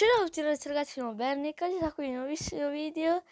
Ciao a tutti ragazzi, sono Bernic, oggi sono qui in un nuovissimo video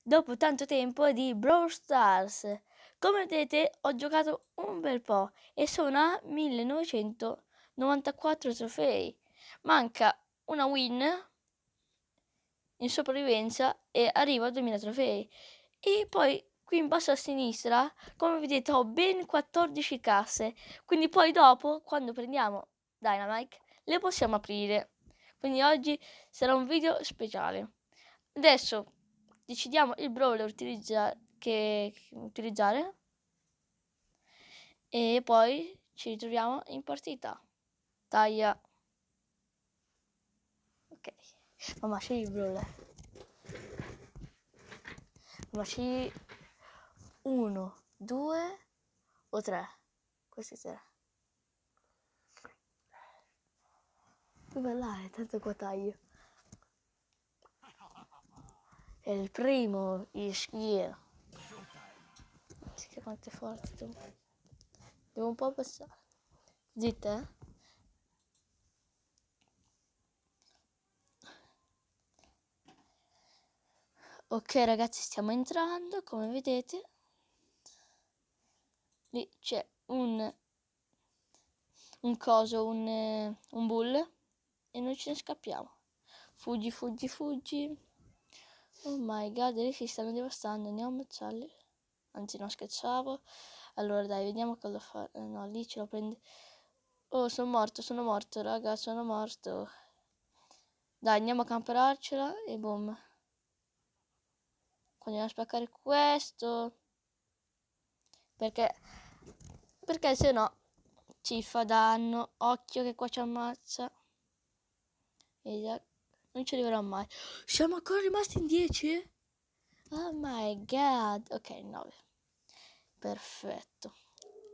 dopo tanto tempo di Brawl Stars. Come vedete ho giocato un bel po' e sono a 1994 trofei. Manca una win in sopravvivenza e arrivo a 2000 trofei. E poi qui in basso a sinistra, come vedete ho ben 14 casse, quindi poi dopo quando prendiamo Dynamite le possiamo aprire quindi oggi sarà un video speciale. Adesso decidiamo il brawler utilizza che, che utilizzare e poi ci ritroviamo in partita. Taglia. Ok, mamma scegli il brawler. Mamma scegli uno, due o tre. Questi tre. Bella, tanto qua taglio. È il primo, Ischia. Sì, che quanto è forte tu. Devo un po' passare. Zitta, eh. Ok ragazzi stiamo entrando come vedete Lì c'è un, un coso, un, eh, un bull e noi ce ne scappiamo. Fuggi, fuggi, fuggi. Oh my god, lì si stanno devastando, andiamo a ammazzarli. Anzi, non scherzavo. Allora dai, vediamo cosa fa. Eh, no, lì ce lo prende. Oh, sono morto, sono morto, raga, sono morto. Dai, andiamo a camperarcela e boom. Andiamo a spaccare questo. Perché? Perché se no ci fa danno. Occhio che qua ci ammazza. Non ci arriverò mai. Siamo ancora rimasti in 10? Oh my god. Ok, 9. Perfetto.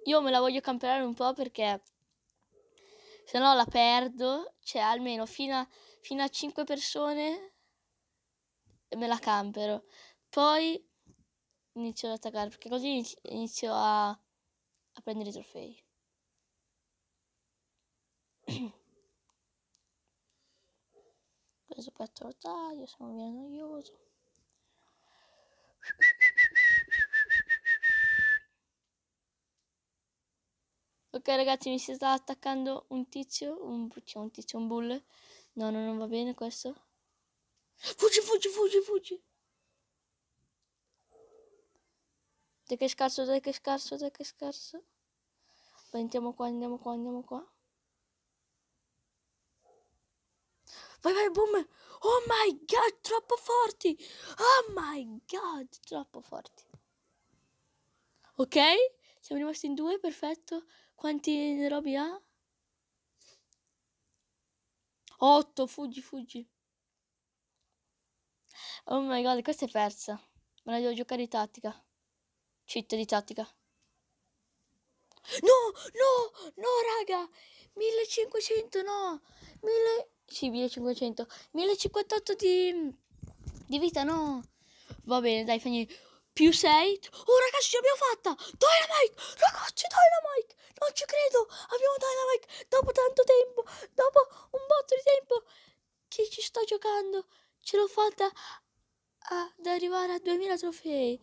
Io me la voglio camperare un po' perché se no la perdo. Cioè, almeno fino a, fino a 5 persone me la campero. Poi inizio ad attaccare perché così inizio a, a prendere i trofei. preso pezzo lo taglio, se non noioso. Ok ragazzi mi si sta attaccando un tizio, un, cioè un tizio, un bull. No, no, non va bene questo. Fuggi, fuggi, fuggi, fuggi. Dai che scarso, dai che scarso, dai che scarso. Beh, andiamo qua, andiamo qua, andiamo qua. Vai, vai, boom. Oh my god, troppo forti. Oh my god, troppo forti. Ok? Siamo rimasti in due, perfetto. Quanti robi ha? Otto, fuggi, fuggi. Oh my god, questa è persa. Ma la devo giocare di tattica. Cheat di tattica. No, no, no, raga. 1500, no. 1000... Sì, 1500. 1058 di... di vita, no? Va bene, dai, fai Più 6. Oh, ragazzi, ce l'abbiamo fatta! Dynamite! Ragazzi, Dynamite! Non ci credo! Abbiamo Dynamite dopo tanto tempo! Dopo un botto di tempo che ci sto giocando! Ce l'ho fatta ad arrivare a 2000 trofei!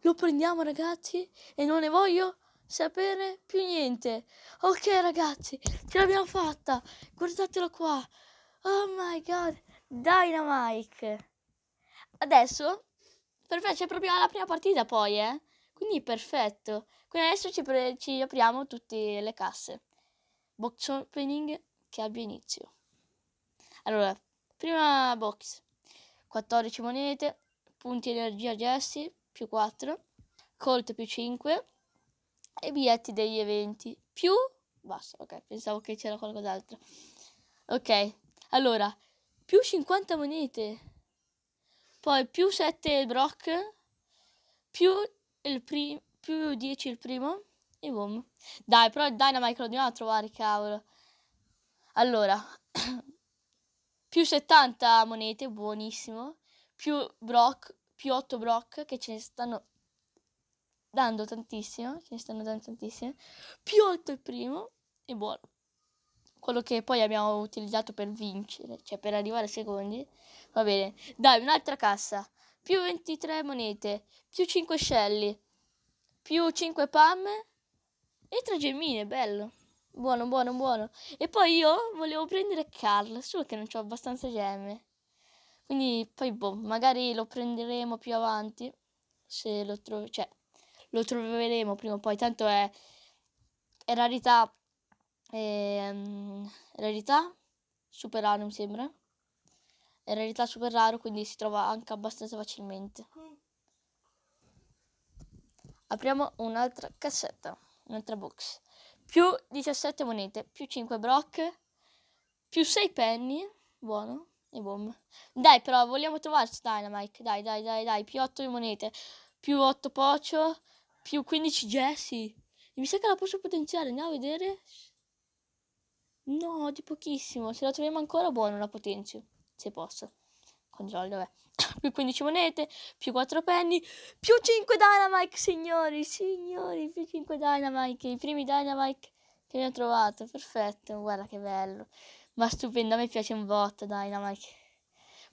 Lo prendiamo, ragazzi? E non ne voglio sapere più niente! Ok, ragazzi, ce l'abbiamo fatta! Guardatelo qua! Oh my god, Dynamite! Adesso, perfetto, c'è proprio la prima partita poi, eh? Quindi perfetto. Quindi adesso ci, pre- ci apriamo tutte le casse. Box opening che abbia inizio. Allora, prima box. 14 monete, punti energia Jesse, più 4, Colt più 5 e biglietti degli eventi, più... Basta, ok, pensavo che c'era qualcos'altro. Ok, allora, più 50 monete, poi più 7 il Brock, più, il prim- più 10 il primo e boom. Dai, però il Dynamite lo dobbiamo trovare, cavolo. Allora, più 70 monete, buonissimo, più Brock, più 8 Brock che ce ne stanno dando tantissimo, ce ne stanno dando tantissime, più 8 il primo e buono quello che poi abbiamo utilizzato per vincere, cioè per arrivare secondi. Va bene. Dai, un'altra cassa. Più 23 monete, più 5 scelli, più 5 pam e 3 gemmine, bello. Buono, buono, buono. E poi io volevo prendere Carl, solo che non ho abbastanza gemme. Quindi poi, boh, magari lo prenderemo più avanti. Se lo trovo, cioè, lo troveremo prima o poi. Tanto è, è rarità Ehm, rarità super raro mi sembra. È rarità super raro quindi si trova anche abbastanza facilmente. Apriamo un'altra cassetta, un'altra box. Più 17 monete, più 5 brock, più 6 penny, buono, e boom. Dai però, vogliamo trovarci Dynamite, dai dai dai dai, più 8 monete, più 8 pocio, più 15 Jessie. Mi sa che la posso potenziare, andiamo a vedere. No, di pochissimo. Se la troviamo ancora, buono, boh, la potenzio. Se posso. Controllo, eh. più 15 monete, più 4 penny, più 5 Dynamite, signori, signori, più 5 Dynamite. I primi Dynamite che ne ho trovato. Perfetto, guarda che bello. Ma stupendo, a me piace un botto Dynamite.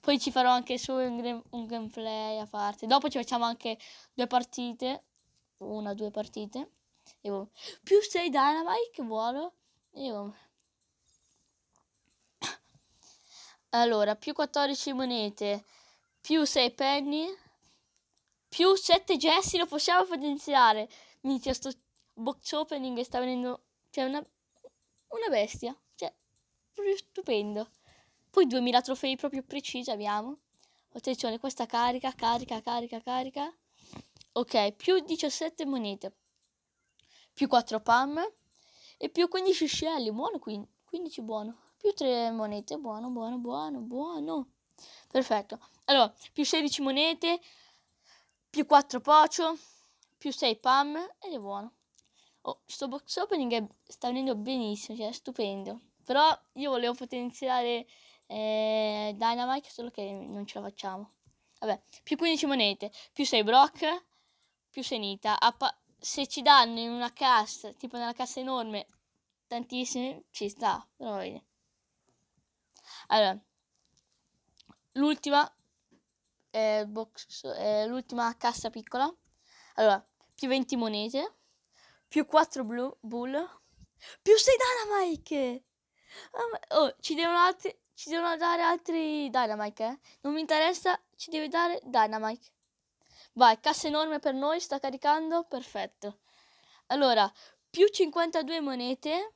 Poi ci farò anche su un, un gameplay a parte. Dopo ci facciamo anche due partite. Una, due partite. E boom. Più 6 Dynamite, buono. E boom. Allora, più 14 monete, più 6 penny, più 7 gessi lo possiamo potenziare. Minchia, sto box opening sta venendo... Cioè, una, una bestia. Cioè, proprio stupendo. Poi 2000 trofei proprio precisi abbiamo. Attenzione, questa carica, carica, carica, carica. Ok, più 17 monete. Più 4 pam. E più 15 scelli. Buono qui. 15 buono. Più 3 monete, buono, buono, buono, buono. Perfetto. Allora, più 16 monete, più 4 pocio, più 6 pam ed è buono. Oh, sto box opening è, sta venendo benissimo, cioè è stupendo. Però io volevo potenziare eh, Dynamite, solo che non ce la facciamo. Vabbè, più 15 monete, più 6 brock, più 6 nita. Appa se ci danno in una cassa, tipo nella cassa enorme, tantissime, ci sta. Però vedi. Allora, l'ultima, eh, box, eh, l'ultima cassa piccola. Allora, più 20 monete, più 4 blu, bull, più 6 dynamite! Ah, oh, ci devono, altri, ci devono dare altri dynamite, eh? Non mi interessa, ci deve dare dynamite. Vai, cassa enorme per noi, sta caricando, perfetto. Allora, più 52 monete,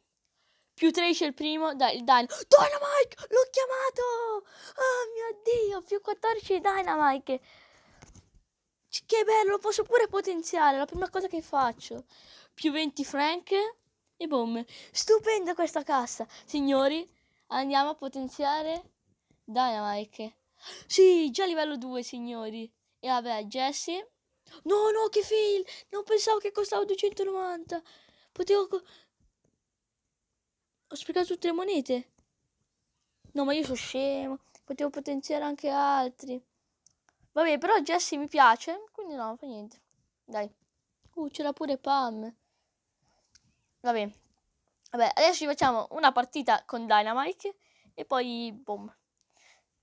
più 13 il primo, dai, il Dynamite. L'ho chiamato! Oh mio Dio, più 14 Dynamite. Che bello, lo posso pure potenziare, la prima cosa che faccio. Più 20 Frank e boom. Stupenda questa cassa. Signori, andiamo a potenziare Dynamite. Sì, già livello 2, signori. E vabbè, Jesse. No, no, che fail! Non pensavo che costava 290. Potevo... Ho sprecato tutte le monete. No, ma io sono scemo. Potevo potenziare anche altri. Vabbè, però Jesse mi piace, quindi no, fa niente. Dai. Uh, c'era pure Pam. Vabbè. Vabbè, adesso ci facciamo una partita con Dynamite e poi boom.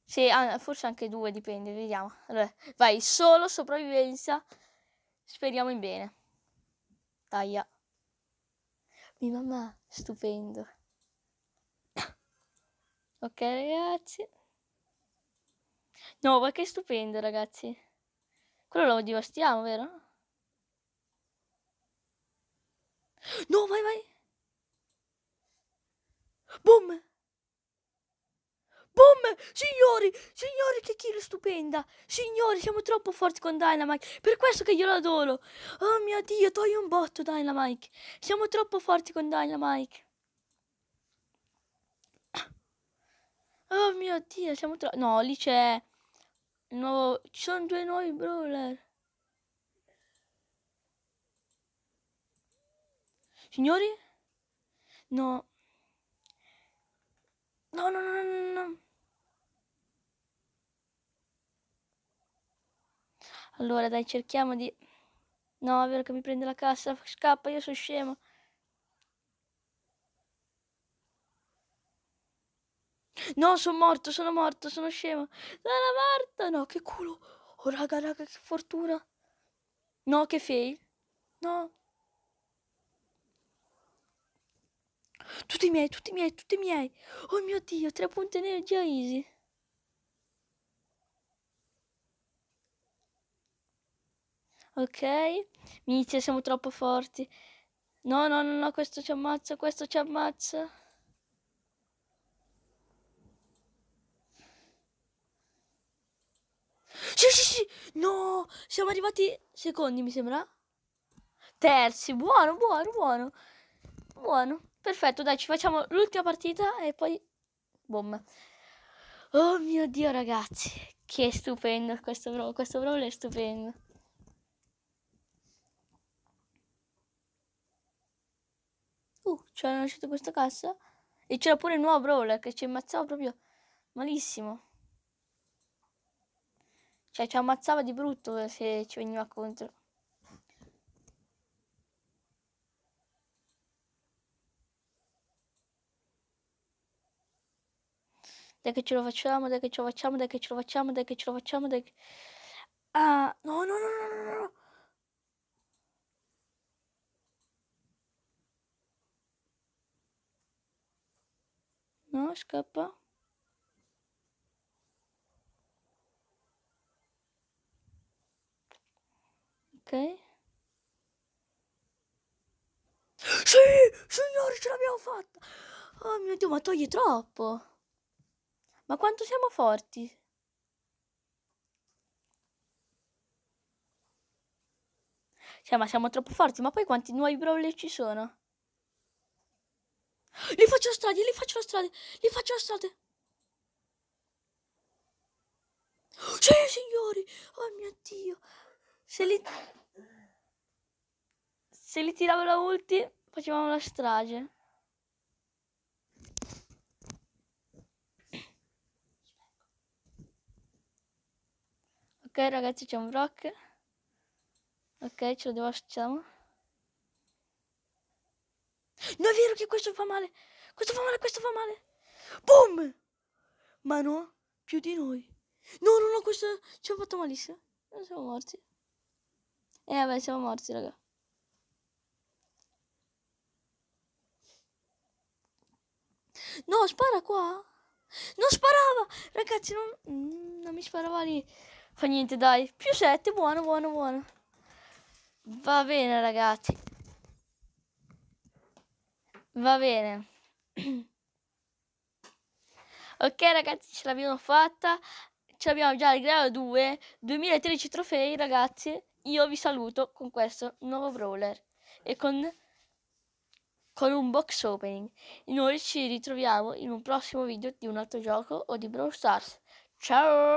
Sì, ah, forse anche due, dipende, vediamo. Allora, vai, solo sopravvivenza. Speriamo in bene. Taglia. Mi mamma, stupendo. Ok ragazzi. No, ma che stupendo ragazzi. Quello lo divastiamo, vero? No, vai, vai. Boom! Boom! Signori, signori, che kill stupenda! Signori, siamo troppo forti con Dynamite, per questo che io l'adoro! Oh mio Dio, togli un botto Dynamite! Siamo troppo forti con Dynamite! Oh mio dio, siamo troppo... No, lì c'è... Nuovo... Ci sono due nuovi brawler. Signori? No. No, no, no, no, no. Allora, dai, cerchiamo di... No, è vero che mi prende la cassa. Scappa, io sono scemo. No, sono morto, sono morto, sono scemo. Sono morto. No, che culo. Oh, raga, raga, che fortuna. No, che fail. No. Tutti i miei, tutti i miei, tutti i miei. Oh mio Dio, tre punti energia easy. Ok. Minchia, siamo troppo forti. No, no, no, no, questo ci ammazza, questo ci ammazza. Sì, sì, sì. No, siamo arrivati secondi, mi sembra. Terzi, buono, buono, buono. Buono. Perfetto, dai, ci facciamo l'ultima partita e poi... Bomba. Oh mio Dio, ragazzi. Che stupendo questo brawl. Questo brawl è stupendo. Uh, ci hanno lasciato questa cassa. E c'era pure il nuovo brawler che ci ammazzava proprio malissimo. Cioè ci ammazzava di brutto se ci veniva contro. Dai che ce lo facciamo, dai che ce lo facciamo, dai che ce lo facciamo, dai che ce lo facciamo, dai che... Ah, no, no, no, no, no, no. No, scappa. Sì, signori, ce l'abbiamo fatta! Oh mio Dio, ma togli troppo! Ma quanto siamo forti! Cioè, ma siamo troppo forti, ma poi quanti nuovi brawler ci sono? Li faccio a strade, li faccio a strade, li faccio a strade! Sì, signori! Oh mio Dio! Se li... Se li tirava la ulti facevamo la strage. Ok ragazzi c'è un rock. Ok ce lo devo devasticciamo. Non è vero che questo fa male. Questo fa male, questo fa male. Boom! Ma no, più di noi. No, no, no, questo ci ha fatto malissimo. Eh, siamo morti. E eh, vabbè, siamo morti, ragazzi No, spara qua. Non sparava. Ragazzi, non, mm, non mi sparava lì. Fa niente, dai. Più 7, buono, buono, buono. Va bene, ragazzi. Va bene. ok, ragazzi, ce l'abbiamo fatta. Ce l'abbiamo già al grado 2. 2013 trofei, ragazzi. Io vi saluto con questo nuovo brawler. E con con un box opening. Noi ci ritroviamo in un prossimo video di un altro gioco o di Brawl Stars. Ciao!